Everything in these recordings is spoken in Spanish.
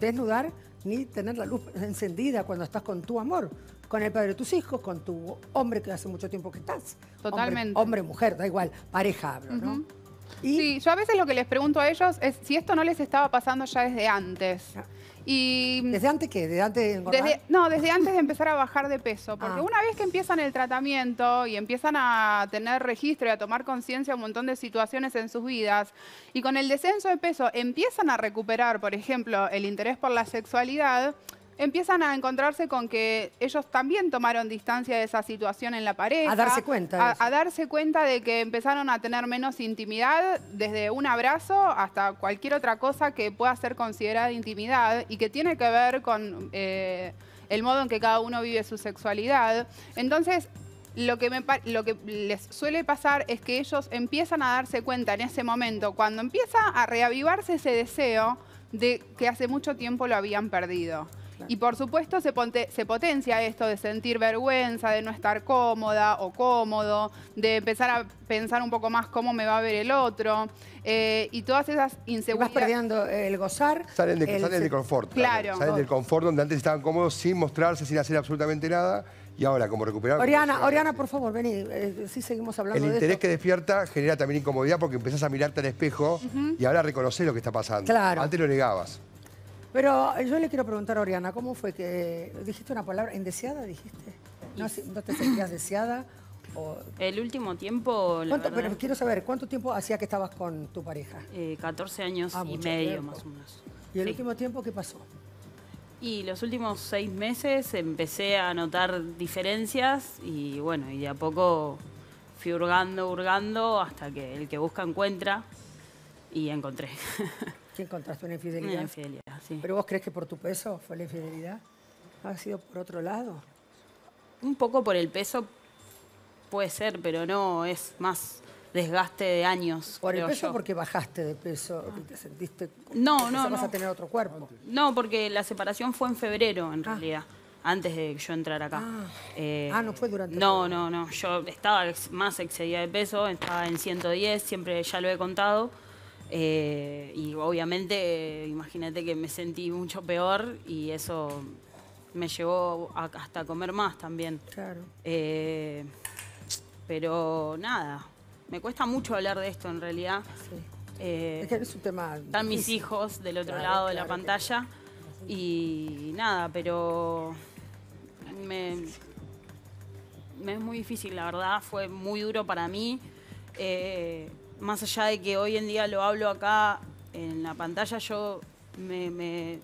desnudar ni tener la luz encendida cuando estás con tu amor, con el padre de tus hijos, con tu hombre que hace mucho tiempo que estás. Totalmente. Hombre, mujer, da igual, pareja hablo, ¿no? Sí, yo a veces lo que les pregunto a ellos es si esto no les estaba pasando ya desde antes. ¿Desde antes qué? ¿Desde no, desde antes de empezar a bajar de peso. Porque ah. una vez que empiezan el tratamiento y empiezan a tener registro y a tomar conciencia de un montón de situaciones en sus vidas, y con el descenso de peso empiezan a recuperar, por ejemplo, el interés por la sexualidad, empiezan a encontrarse con que ellos también tomaron distancia de esa situación en la pareja. A darse cuenta. A, darse cuenta de que empezaron a tener menos intimidad, desde un abrazo hasta cualquier otra cosa que pueda ser considerada intimidad y que tiene que ver con eh, el modo en que cada uno vive su sexualidad. Entonces, lo que, les suele pasar es que ellos empiezan a darse cuenta en ese momento, cuando empieza a reavivarse ese deseo de que hace mucho tiempo lo habían perdido. Y por supuesto se, potencia esto de sentir vergüenza, de no estar cómoda o cómodo, de empezar a pensar un poco más cómo me va a ver el otro. Eh, y todas esas inseguridades. Vas perdiendo el gozar. Salen, del confort. Claro. Salen del confort donde antes estaban cómodos sin mostrarse, sin hacer absolutamente nada. Y ahora, como recuperar... Oriana, Oriana, por favor, vení. Eh, si seguimos hablando El interés que despierta genera también incomodidad porque empezás a mirarte al espejo y ahora reconocer lo que está pasando. Claro. Antes lo negabas. Pero eh, yo le quiero preguntar a Oriana, ¿cómo fue que dijiste una palabra indeseada, dijiste? ¿No, te sentías deseada? O... El último tiempo... pero quiero saber, ¿cuánto tiempo hacía que estabas con tu pareja? 14 eh, años ah, y medio, más o menos. ¿Y el último tiempo qué pasó? Y los últimos seis meses empecé a notar diferencias y bueno, y de a poco fui hurgando, hurgando hasta que el que busca encuentra y encontré. ¿Qué encontraste? ¿Una infidelidad? Una infidelidad. ¿Pero vos crees que por tu peso fue la infidelidad? ¿Ha sido por otro lado? Un poco por el peso puede ser, pero no, es más desgaste de años. ¿Por el peso porque bajaste de peso? y ¿Te sentiste.? No, no. vas a tener otro cuerpo? No, porque la separación fue en febrero, en ah. realidad antes de que yo entrara acá. Ah. Eh, ah, no fue durante. No, no, no. Yo estaba más excedida de peso, estaba en 110, siempre ya lo he contado. Eh, y obviamente, imagínate que me sentí mucho peor y eso me llevó hasta comer más también. Claro. Eh, pero nada, me cuesta mucho hablar de esto en realidad. Eh, es que es un tema. Están mis hijos del otro lado de la pantalla. Y nada, pero me, es muy difícil, la verdad, fue muy duro para mí más allá de que hoy en día lo hablo acá en la pantalla, yo me,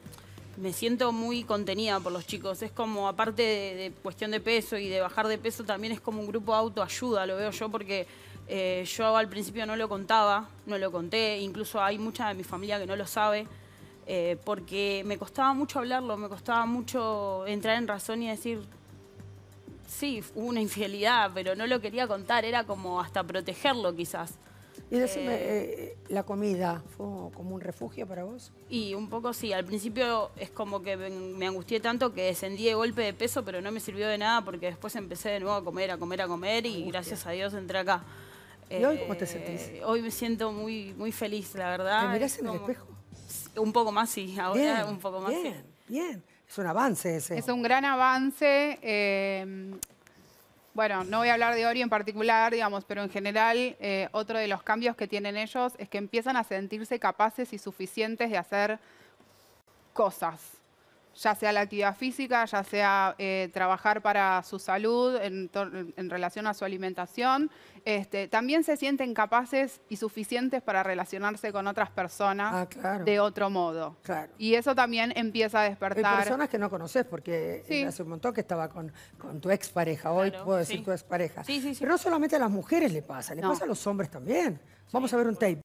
siento muy contenida por los chicos. Es como, aparte de, cuestión de peso y de bajar de peso, también es como un grupo de autoayuda, lo veo yo, porque eh, yo al principio no lo contaba, no lo conté, incluso hay mucha de mi familia que no lo sabe. Eh, porque me costaba mucho hablarlo, me costaba mucho entrar en razón y decir, sí, hubo una infidelidad, pero no lo quería contar, era como hasta protegerlo quizás. Y decime, eh. Eh, ¿la comida fue como un refugio para vos? Y un poco sí, al principio es como que me angustié tanto que descendí golpe de peso, pero no me sirvió de nada porque después empecé de nuevo a comer, a comer, a comer y gracias a Dios entré acá. ¿Y hoy cómo eh, te sentís? Hoy me siento muy, muy feliz, la verdad. ¿Te mirás en el espejo? Un poco más, sí, ahora un poco más. Bien, bien. Es un avance ese. Es un gran avance. Bueno, no voy a hablar de Ori en particular, digamos, pero en general eh, otro de los cambios que tienen ellos es que empiezan a sentirse capaces y suficientes de hacer cosas ya sea la actividad física, ya sea eh, trabajar para su salud en, relación a su alimentación, este, también se sienten capaces y suficientes para relacionarse con otras personas ah, de otro modo. Y eso también empieza a despertar. Hay personas que no conoces, porque eh, hace un montón que estaba con, con tu expareja, hoy puedo decir tu expareja. Pero no solamente a las mujeres le pasa, le pasa a los hombres también. Vamos a ver un tape.